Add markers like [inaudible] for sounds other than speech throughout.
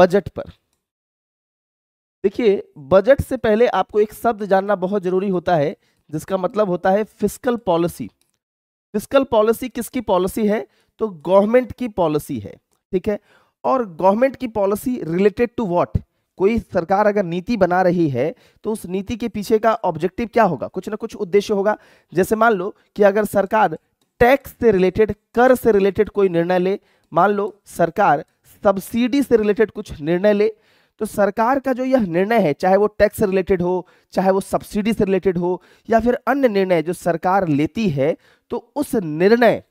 budget पर देखिए budget से पहले आपको एक शब्द जानना बहुत जरूरी होता है जिसका मतलब होता है फिजिकल पॉलिसी फिजिकल पॉलिसी किसकी पॉलिसी है तो गवर्नमेंट की पॉलिसी है ठीक है और गवर्नमेंट की पॉलिसी रिलेटेड टू व्हाट कोई सरकार अगर नीति बना रही है तो उस नीति के पीछे का ऑब्जेक्टिव क्या होगा कुछ ना कुछ उद्देश्य होगा जैसे मान लो कि अगर सरकार टैक्स से रिलेटेड कर से रिलेटेड कोई निर्णय ले मान लो सरकार सब्सिडी से रिलेटेड कुछ निर्णय ले तो सरकार का जो यह निर्णय है चाहे वो टैक्स से रिलेटेड हो चाहे वो सब्सिडी से रिलेटेड हो या फिर अन्य निर्णय जो सरकार लेती है तो उस निर्णय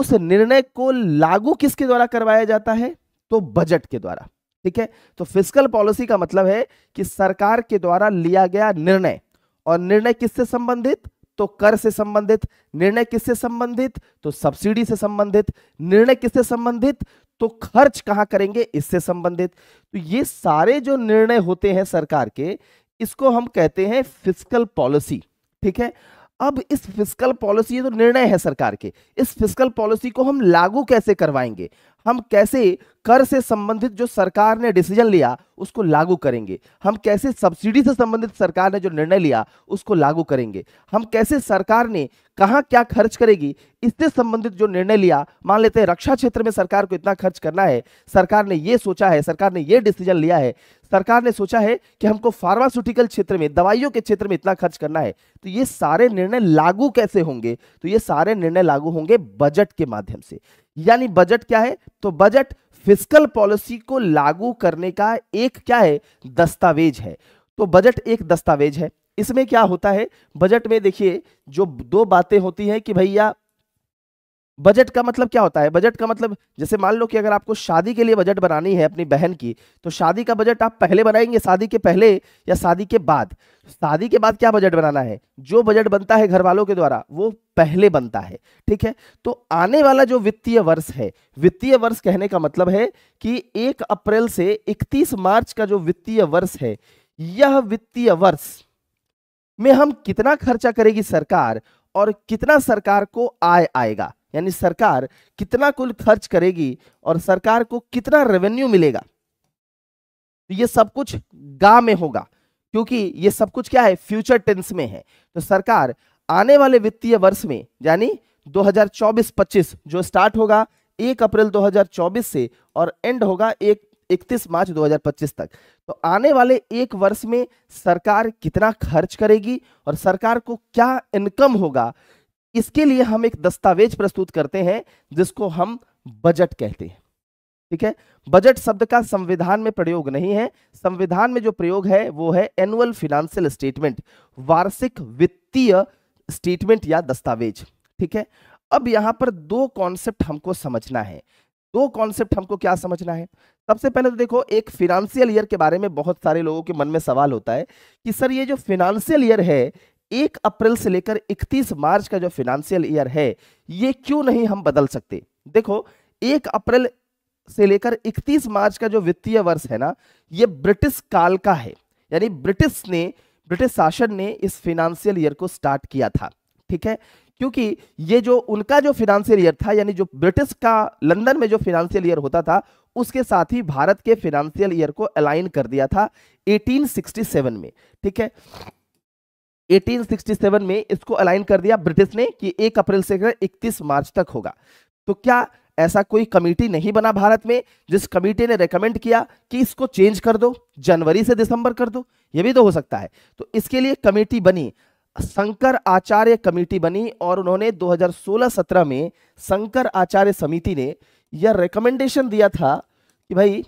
उस निर्णय को लागू किसके द्वारा करवाया जाता है तो बजट के द्वारा ठीक है तो फिजिकल पॉलिसी का मतलब है कि सरकार के द्वारा लिया गया निर्णय और निर्णय किससे संबंधित तो कर से संबंधित निर्णय किससे संबंधित तो सब्सिडी से संबंधित निर्णय किससे संबंधित तो खर्च कहां करेंगे इससे संबंधित तो ये सारे जो निर्णय होते हैं सरकार के इसको हम कहते हैं फिजिकल पॉलिसी ठीक है अब इस फिजिकल पॉलिसी ये तो निर्णय है सरकार के इस फिजिकल पॉलिसी को हम लागू कैसे करवाएंगे हम कैसे कर से संबंधित जो सरकार ने डिसीजन लिया उसको लागू करेंगे हम कैसे सब्सिडी से संबंधित सरकार ने जो निर्णय लिया उसको लागू करेंगे हम कैसे सरकार ने कहा क्या खर्च करेगी इससे संबंधित जो निर्णय लिया मान लेते हैं रक्षा क्षेत्र में सरकार को इतना खर्च करना है सरकार ने ये सोचा है सरकार ने ये डिसीजन लिया है सरकार ने सोचा है कि हमको फार्मास्यूटिकल क्षेत्र में दवाइयों के क्षेत्र में इतना खर्च करना है तो ये सारे निर्णय लागू कैसे होंगे तो ये सारे निर्णय लागू होंगे बजट के माध्यम से यानी बजट क्या है तो बजट फिजिकल पॉलिसी को लागू करने का एक क्या है दस्तावेज है तो बजट एक दस्तावेज है इसमें क्या होता है बजट में देखिए जो दो बातें होती हैं कि भैया बजट का मतलब क्या होता है बजट का मतलब जैसे मान लो कि अगर आपको शादी के लिए बजट बनानी है अपनी बहन की तो शादी का बजट आप पहले बनाएंगे शादी के पहले या शादी के बाद शादी के बाद क्या बजट बनाना है जो बजट बनता है घर वालों के द्वारा वो पहले बनता है ठीक है तो आने वाला जो वित्तीय वर्ष है वित्तीय वर्ष कहने का मतलब है कि एक अप्रैल से इकतीस मार्च का जो वित्तीय वर्ष है यह वित्तीय वर्ष में हम कितना खर्चा करेगी सरकार और कितना सरकार को आय आएगा यानी सरकार कितना कुल खर्च करेगी और सरकार को कितना रेवेन्यू मिलेगा तो ये सब कुछ गा में होगा क्योंकि ये सब कुछ क्या है फ्यूचर टेंस में है तो सरकार आने वाले वित्तीय वर्ष में यानी 2024-25 जो स्टार्ट होगा 1 अप्रैल 2024 से और एंड होगा एक इकतीस मार्च 2025 तक तो आने वाले एक वर्ष में सरकार कितना खर्च करेगी और सरकार को क्या इनकम होगा इसके लिए हम एक दस्तावेज प्रस्तुत करते हैं जिसको हम बजट कहते हैं ठीक है बजट शब्द का संविधान में प्रयोग नहीं है संविधान में जो प्रयोग है वो है एनुअल फिनेंशियल स्टेटमेंट वार्षिक वित्तीय स्टेटमेंट या दस्तावेज ठीक है अब यहां पर दो कॉन्सेप्ट हमको समझना है दो कॉन्सेप्ट हमको क्या समझना है सबसे पहले तो देखो एक फिनेंशियल ईयर के बारे में बहुत सारे लोगों के मन में सवाल होता है कि सर ये जो फिनेंशियल ईयर है एक अप्रैल से लेकर 31 मार्च का जो फिनेंशियल ईयर है ये क्यों नहीं हम बदल सकते देखो एक अप्रैल से लेकर 31 मार्च का जो वित्तीय वर्ष है ना ये ब्रिटिश काल का है यानी ब्रिटिश ने ब्रिटिश शासन ने इस फिनेंशियल ईयर को स्टार्ट किया था ठीक है क्योंकि ये जो उनका जो फिनेंशियल ईयर था यानी जो ब्रिटिश का लंदन में जो फिनेंशियल ईयर होता था उसके साथ ही भारत के फिनेंशियल ईयर को अलाइन कर दिया था 1867 में ठीक है 1867 में इसको अलाइन कर दिया ब्रिटिश ने कि 1 अप्रैल से 31 मार्च तक होगा तो क्या ऐसा कोई कमेटी नहीं बना भारत में जिस कमेटी ने रेकमेंड किया कि इसको चेंज कर दो जनवरी से दिसंबर कर दो यह भी तो हो सकता है तो इसके लिए कमेटी बनी शंकर आचार्य कमेटी बनी और उन्होंने 2016-17 में शंकर आचार्य समिति ने यह रिकमेंडेशन दिया था कि भाई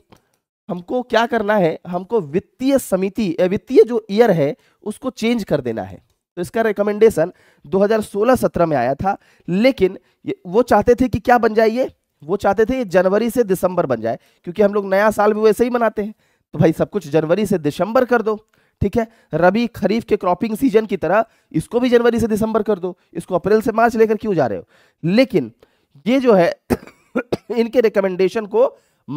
हमको क्या करना है हमको वित्तीय समिति वित्तीय जो ईयर है उसको चेंज कर देना है तो इसका रिकमेंडेशन 2016-17 में आया था लेकिन वो चाहते थे कि क्या बन जाए ये वो चाहते थे जनवरी से दिसंबर बन जाए क्योंकि हम लोग नया साल भी वैसे ही मनाते हैं तो भाई सब कुछ जनवरी से दिसंबर कर दो ठीक है रबी खरीफ के क्रॉपिंग सीजन की तरह इसको भी जनवरी से दिसंबर कर दो इसको अप्रैल से मार्च लेकर क्यों जा रहे हो लेकिन ये जो है [coughs] इनके रिकमेंडेशन को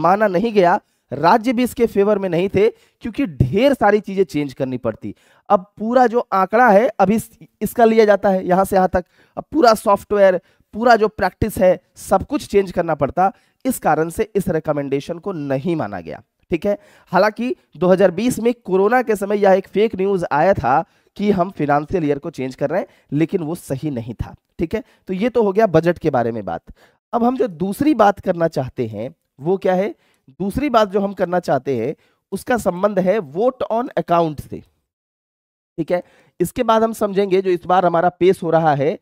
माना नहीं गया राज्य भी इसके फेवर में नहीं थे क्योंकि ढेर सारी चीजें चेंज करनी पड़ती अब पूरा जो आंकड़ा है अभी इसका लिया जाता है यहां से यहां तक अब पूरा सॉफ्टवेयर पूरा जो प्रैक्टिस है सब कुछ चेंज करना पड़ता इस कारण से इस रिकमेंडेशन को नहीं माना गया ठीक है हालांकि 2020 में कोरोना के समय यह एक फेक न्यूज आया था कि हम फिनेंशियल ईयर को चेंज कर रहे हैं लेकिन वो सही नहीं था ठीक है तो ये तो हो गया बजट के बारे में बात अब हम जो दूसरी बात करना चाहते हैं वो क्या है दूसरी बात जो हम करना चाहते हैं उसका संबंध है वोट ऑन अकाउंट से ठीक है इसके बाद हम समझेंगे जो इस बार हमारा पेश हो रहा है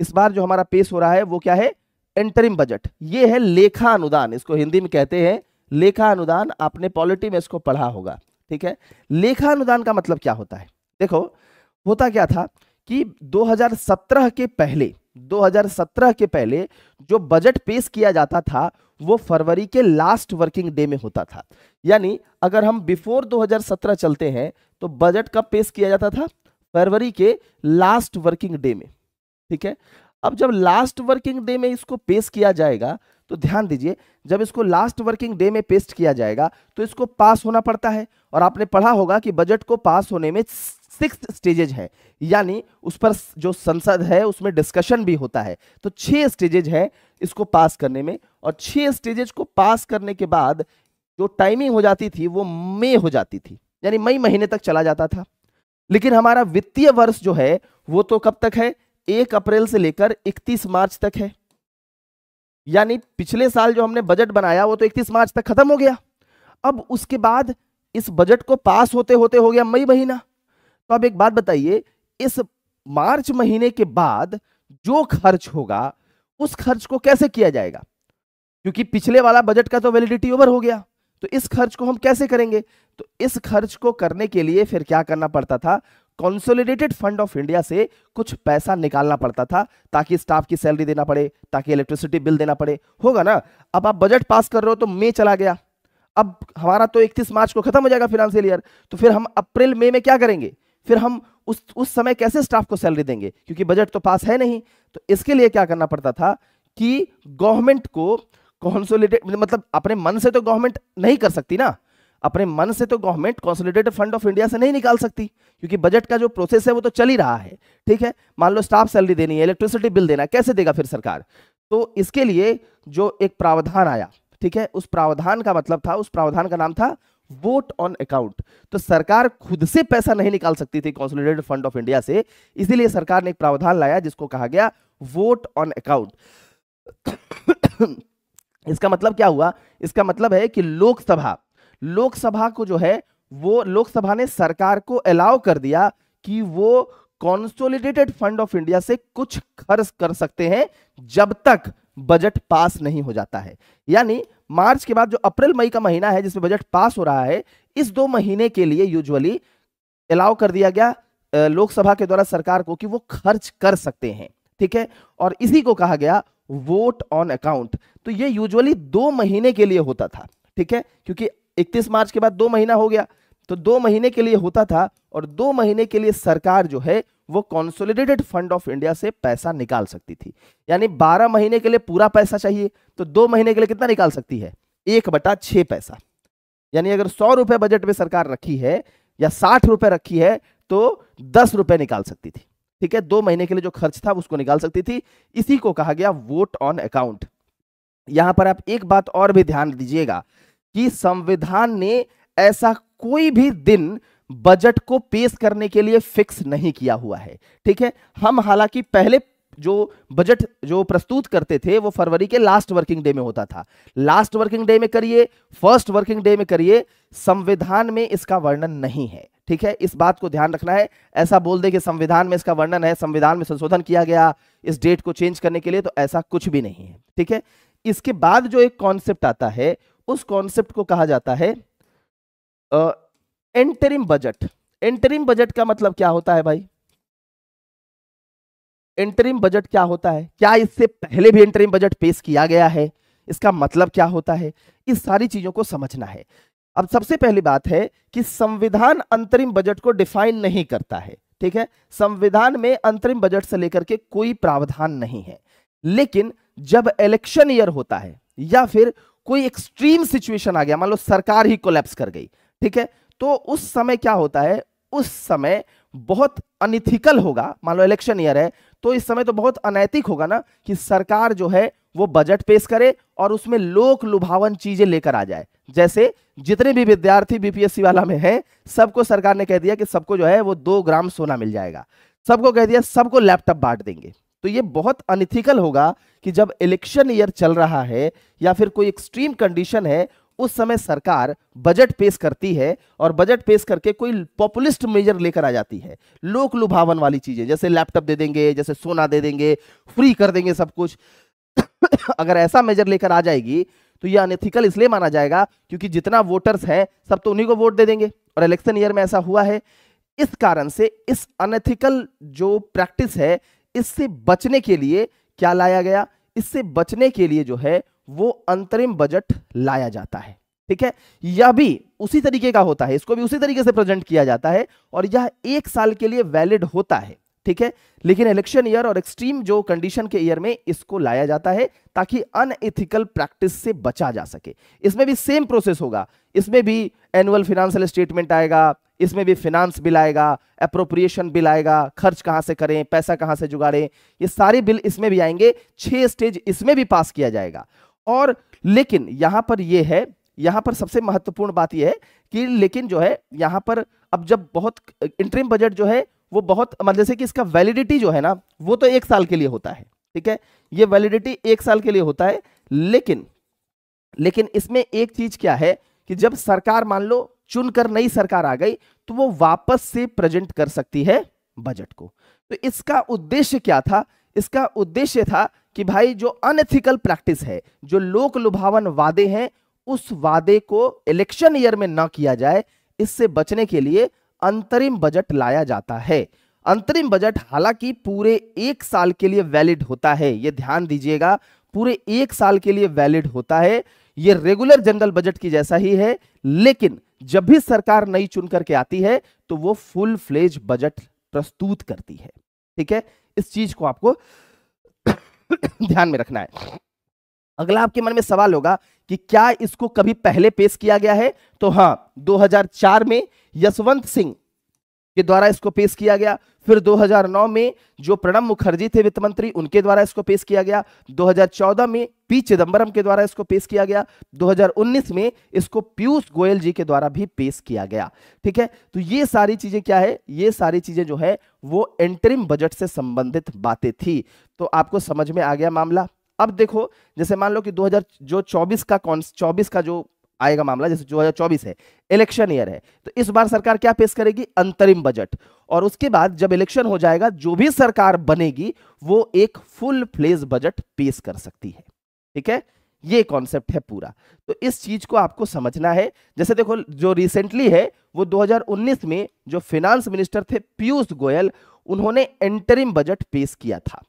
इस बार जो हमारा पेश हो रहा है वो क्या है एंटरिम बजट ये है लेखा अनुदान इसको हिंदी में कहते हैं लेखा अनुदान आपने पॉलिटी में इसको पढ़ा होगा ठीक है लेखा अनुदान का मतलब क्या होता है देखो होता क्या था कि 2017 के पहले 2017 के पहले जो बजट पेश किया जाता था वो फरवरी के लास्ट वर्किंग डे में होता था यानी अगर हम बिफोर 2017 चलते हैं तो बजट कब पेश किया जाता था फरवरी के लास्ट वर्किंग डे में ठीक है अब जब लास्ट वर्किंग डे में इसको पेश किया जाएगा तो ध्यान दीजिए जब इसको लास्ट वर्किंग डे में पेस्ट किया जाएगा तो इसको पास होना पड़ता है और आपने पढ़ा होगा कि बजट को पास होने में सिक्स स्टेजेज है यानी उस पर जो संसद है उसमें डिस्कशन भी होता है तो छह स्टेजेज हैं इसको पास करने में और छह स्टेजेज को पास करने के बाद जो टाइमिंग हो जाती थी वो मई हो जाती थी यानी मई महीने तक चला जाता था लेकिन हमारा वित्तीय वर्ष जो है वो तो कब तक है एक अप्रैल से लेकर इकतीस मार्च तक है यानी पिछले साल जो हमने बजट बनाया वो तो इकतीस मार्च तक खत्म हो गया अब उसके बाद इस बजट को पास होते होते हो गया मई महीना तो अब एक बात बताइए इस मार्च महीने के बाद जो खर्च होगा उस खर्च को कैसे किया जाएगा क्योंकि पिछले वाला बजट का तो वैलिडिटी ओवर हो गया तो इस खर्च को हम कैसे करेंगे तो इस खर्च को करने के लिए फिर क्या करना पड़ता था कंसोलिडेटेड फंड ऑफ इंडिया से कुछ पैसा निकालना पड़ता था ताकि स्टाफ की सैलरी देना पड़े ताकि इलेक्ट्रिसिटी बिल देना पड़े होगा ना अब आप बजट पास कर रहे हो तो मई चला गया अब हमारा तो इकतीस मार्च को खत्म हो जाएगा फिनेंशियल ईयर तो फिर हम अप्रैल मई में क्या करेंगे फिर हम उस उस समय कैसे स्टाफ को सैलरी देंगे क्योंकि बजट तो पास है नहीं तो इसके लिए क्या करना पड़ता था कि गवर्नमेंट को कॉन्सोलिडेट मतलब अपने मन से तो गवर्नमेंट नहीं कर सकती ना अपने मन से तो government consolidated fund of India से नहीं निकाल सकती क्योंकि बजट का जो प्रोसेस है वो तो चल ही रहा है ठीक है मान लो स्टाफ सैलरी देनी है इलेक्ट्रिसिटी बिल देना कैसे देगा फिर सरकार तो इसके लिए जो एक प्रावधान आया ठीक है उस प्रावधान का मतलब था उस प्रावधान का नाम था वोट ऑन अकाउंट तो सरकार खुद से पैसा नहीं निकाल सकती थी कॉन्सोलिडेटेड फंड ऑफ इंडिया से इसीलिए सरकार ने एक प्रावधान लाया जिसको कहा गया वोट ऑन अकाउंट इसका मतलब क्या हुआ इसका मतलब है कि लोकसभा लोकसभा को जो है वो लोकसभा ने सरकार को अलाउ कर दिया कि वो कॉन्सोलिडेटेड फंड ऑफ इंडिया से कुछ खर्च कर सकते हैं जब तक बजट पास नहीं हो जाता है यानी मार्च के बाद जो अप्रैल मई का महीना है जिसमें बजट पास हो रहा है इस दो महीने के लिए यूजुअली अलाउ कर दिया गया लोकसभा के द्वारा सरकार को कि वो खर्च कर सकते हैं ठीक है और इसी को कहा गया वोट ऑन अकाउंट तो ये यूजुअली दो महीने के लिए होता था ठीक है क्योंकि इकतीस मार्च के बाद दो महीना हो गया तो दो महीने के लिए होता था और दो महीने के लिए सरकार जो है वो कॉन्सोलिडेटेड फंड ऑफ इंडिया से पैसा निकाल सकती थी यानी बारह महीने के लिए पूरा पैसा चाहिए तो दो महीने के लिए कितना निकाल सकती है एक बटा छ पैसा यानी अगर सौ रुपए बजट में सरकार रखी है या साठ रुपए रखी है तो दस रुपए निकाल सकती थी ठीक है दो महीने के लिए जो खर्च था उसको निकाल सकती थी इसी को कहा गया वोट ऑन अकाउंट यहां पर आप एक बात और भी ध्यान दीजिएगा कि संविधान ने ऐसा कोई भी दिन बजट को पेश करने के लिए फिक्स नहीं किया हुआ है ठीक है हम हालांकि पहले जो बजट जो प्रस्तुत करते थे वो फरवरी के लास्ट वर्किंग डे में होता था लास्ट वर्किंग डे में करिए फर्स्ट वर्किंग डे में करिए संविधान में इसका वर्णन नहीं है ठीक है इस बात को ध्यान रखना है ऐसा बोल दे कि संविधान में इसका वर्णन है संविधान में संशोधन किया गया इस डेट को चेंज करने के लिए तो ऐसा कुछ भी नहीं है ठीक है इसके बाद जो एक कॉन्सेप्ट आता है उस कॉन्सेप्ट को कहा जाता है एंटरिम बजट एंटरिम बजट का मतलब क्या होता है भाई एंटरिम बजट क्या होता है क्या इससे पहले भी एंटरिम बजट पेश किया गया है इसका मतलब क्या होता है इस सारी चीजों को समझना है अब सबसे पहली बात है कि संविधान अंतरिम बजट को डिफाइन नहीं करता है ठीक है संविधान में अंतरिम बजट से लेकर के कोई प्रावधान नहीं है लेकिन जब इलेक्शन ईयर होता है या फिर कोई एक्सट्रीम सिचुएशन आ गया मान लो सरकार ही कोलैप्स कर गई ठीक है तो उस समय क्या होता है उस समय बहुत अनिथिकल होगा मान लो इलेक्शन ईयर है तो इस समय तो बहुत अनैतिक होगा ना कि सरकार जो है वो बजट पेश करे और उसमें लोक लुभावन चीजें लेकर आ जाए जैसे जितने भी विद्यार्थी बीपीएससी वाला में हैं सबको सरकार ने कह दिया कि सबको जो है वो दो ग्राम सोना मिल जाएगा सबको कह दिया सबको लैपटॉप बांट देंगे तो ये बहुत अनिथिकल होगा कि जब इलेक्शन ईयर चल रहा है या फिर कोई एक्सट्रीम कंडीशन है उस समय सरकार बजट पेश करती है और बजट पेश करके कोई पॉपुलिस्ट मेजर लेकर आ जाती है लोक लुभावन वाली चीजें जैसे लैपटॉप दे देंगे जैसे सोना दे देंगे फ्री कर देंगे सब कुछ [coughs] अगर ऐसा मेजर लेकर आ जाएगी तो यह अनथिकल इसलिए माना जाएगा क्योंकि जितना वोटर्स हैं सब तो उन्हीं को वोट दे देंगे और इलेक्शन ईयर में ऐसा हुआ है इस कारण से इस अनथिकल जो प्रैक्टिस है इससे बचने के लिए क्या लाया गया इससे बचने के लिए जो है वो अंतरिम बजट लाया जाता है ठीक है यह भी उसी तरीके का होता है इसको भी उसी तरीके से प्रेजेंट किया जाता है और यह एक साल के लिए वैलिड होता है ठीक है लेकिन इलेक्शन ईयर और एक्सट्रीम जो कंडीशन के ईयर में इसको लाया जाता है ताकि अनएथिकल प्रैक्टिस से बचा जा सके इसमें भी सेम प्रोसेस होगा इसमें भी एनुअल फिनेंशियल स्टेटमेंट आएगा इसमें भी फिनांस बिल आएगा अप्रोप्रिएशन बिल आएगा खर्च कहां से करें पैसा कहां से जुगाड़ें ये सारे बिल इसमें भी आएंगे छह स्टेज इसमें भी पास किया जाएगा और लेकिन यहां पर यह है यहां पर सबसे महत्वपूर्ण बात यह है कि लेकिन जो है यहां पर अब जब बहुत इंटरिम बजट जो है वो बहुत मतलब जैसे कि इसका वैलिडिटी जो है ना वो तो एक साल के लिए होता है ठीक है ये वैलिडिटी एक साल के लिए होता है लेकिन लेकिन इसमें एक चीज क्या है कि जब सरकार मान लो चुनकर नई सरकार आ गई तो वो वापस से प्रेजेंट कर सकती है बजट को तो इसका उद्देश्य क्या था इसका उद्देश्य था कि भाई जो अनएथिकल प्रैक्टिस है जो लोक लुभावन वादे हैं उस वादे को इलेक्शन ईयर में ना किया जाए इससे बचने के लिए अंतरिम बजट लाया जाता है अंतरिम बजट हालांकि पूरे एक साल के लिए वैलिड होता है यह ध्यान दीजिएगा पूरे एक साल के लिए वैलिड होता है यह रेगुलर जनरल बजट की जैसा ही है लेकिन जब भी सरकार नई चुन करके आती है तो वो फुल फ्लेज बजट प्रस्तुत करती है ठीक है इस चीज को आपको [coughs] ध्यान में रखना है अगला आपके मन में सवाल होगा कि क्या इसको कभी पहले पेश किया गया है तो हां 2004 में यशवंत सिंह के द्वारा इसको पेश किया गया फिर 2009 में जो प्रणब मुखर्जी थे वित्त मंत्री उनके द्वारा इसको पेश किया गया 2014 में पी चिदम्बरम के द्वारा इसको पेश किया गया 2019 में इसको पीयूष गोयल जी के द्वारा भी पेश किया गया ठीक है तो ये सारी चीजें क्या है ये सारी चीजें जो है वो एंट्रीम बजट से संबंधित बातें थी तो आपको समझ में आ गया मामला अब देखो जैसे मान लो कि दो जो चौबीस का कौन चौबीस का जो आएगा मामला जैसे 2024 है इलेक्शन ईयर है तो इस बार सरकार क्या पेश करेगी अंतरिम बजट और उसके बाद जब इलेक्शन हो जाएगा जो भी सरकार बनेगी वो एक फुल फ्लेज बजट पेश कर सकती है ठीक है ये कॉन्सेप्ट है पूरा तो इस चीज को आपको समझना है जैसे देखो जो रिसेंटली है वो 2019 में जो फिनांस मिनिस्टर थे पीयूष गोयल उन्होंने एंटरिम बजट पेश किया था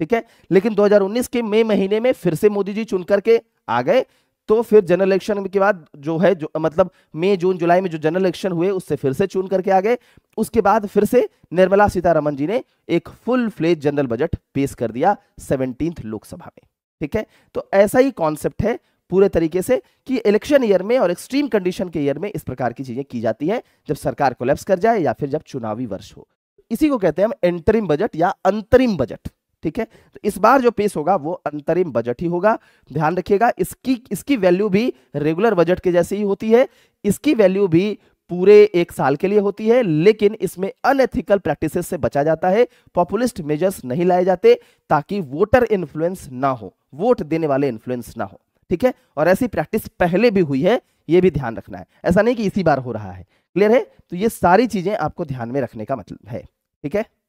ठीक है लेकिन 2019 के मई महीने में फिर से मोदी जी चुन करके आ गए तो फिर जनरल इलेक्शन के बाद जो है जो मतलब मई जून जुलाई में जो जनरल इलेक्शन हुए उससे फिर से चुन करके आ गए उसके बाद फिर से निर्मला सीतारमन जी ने एक फुल फ्लेज जनरल बजट पेश कर दिया सेवनटीन लोकसभा में ठीक है तो ऐसा ही कॉन्सेप्ट है पूरे तरीके से कि इलेक्शन ईयर में और एक्सट्रीम कंडीशन के ईयर में इस प्रकार की चीजें की जाती है जब सरकार कोलेप्स कर जाए या फिर जब चुनावी वर्ष हो इसी को कहते हैं हम एंटरिम बजट या अंतरिम बजट ठीक है तो इस बार जो पेश होगा वो अंतरिम बजट ही होगा ध्यान रखिएगा इसकी इसकी वैल्यू भी रेगुलर बजट के जैसे ही होती है इसकी वैल्यू भी पूरे एक साल के लिए होती है लेकिन इसमें अनएथिकल प्रैक्टिसेस से बचा जाता है पॉपुलिस्ट मेजर्स नहीं लाए जाते ताकि वोटर इन्फ्लुएंस ना हो वोट देने वाले इन्फ्लुएंस ना हो ठीक है और ऐसी प्रैक्टिस पहले भी हुई है ये भी ध्यान रखना है ऐसा नहीं कि इसी बार हो रहा है क्लियर है तो ये सारी चीजें आपको ध्यान में रखने का मतलब है ठीक है